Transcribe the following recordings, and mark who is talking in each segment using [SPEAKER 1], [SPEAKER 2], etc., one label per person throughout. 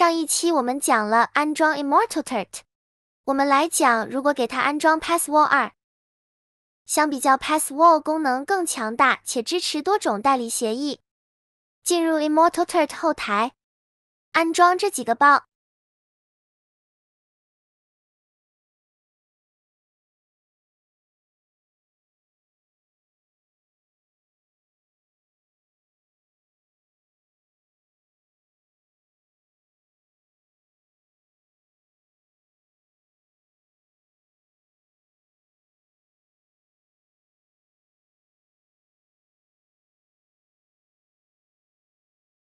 [SPEAKER 1] 上一期我们讲了安装 ImmortalTurt，我们来讲如果给它安装 Password 二，相比较 Password 功能更强大，且支持多种代理协议。进入 ImmortalTurt 后台，安装
[SPEAKER 2] 这几个包。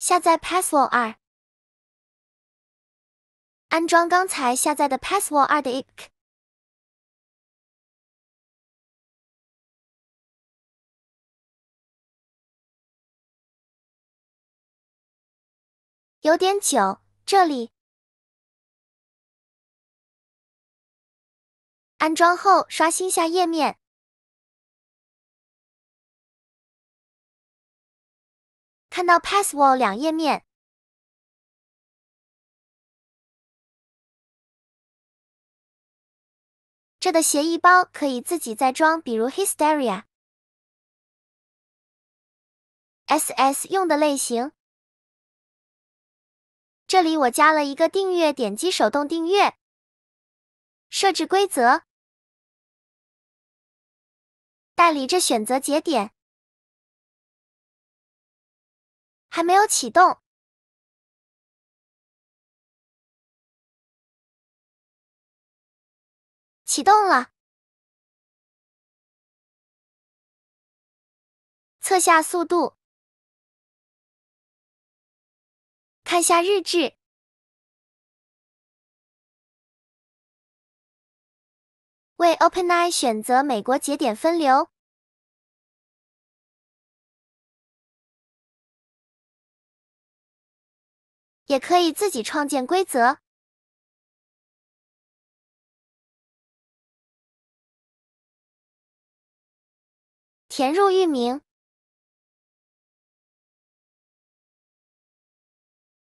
[SPEAKER 2] 下载 Password 二，安装刚才下载的 Password 二的 i p k 有点久。这里安装后，刷新下页面。看到 Password 两页面，这的协议包可以自己再装，比如 Hysteria。
[SPEAKER 1] SS 用的类型，这里我加了一个订阅，点击手动订阅，设置规则，
[SPEAKER 2] 代理这选择节点。还没有启动，启动了，测下速度，看下日志，为 OpenAI 选择美国节点分流。也可以自己创建规则，填入域名，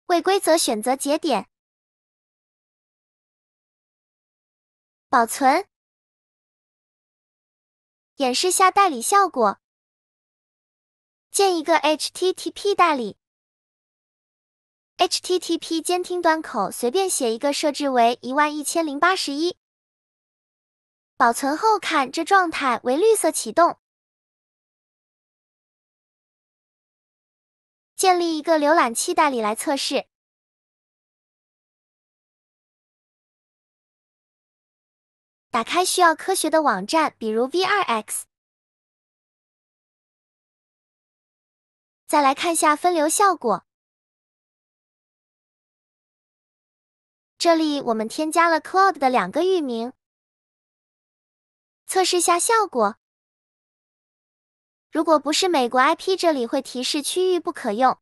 [SPEAKER 2] 为规则选择节点，保存，演示下代理效果，
[SPEAKER 1] 建一个 HTTP 代理。HTTP 监听端口随便写一个，设置为一万一千零八十一，保存后看这状态为绿色启动。
[SPEAKER 2] 建立一个浏览器代理来测试，打开需要科学的网站，比如 V2X。再来看下分流效果。这里我们添加了 Cloud 的两个域名，测试下效果。如果不是美国 IP，这里会提示区域不可用。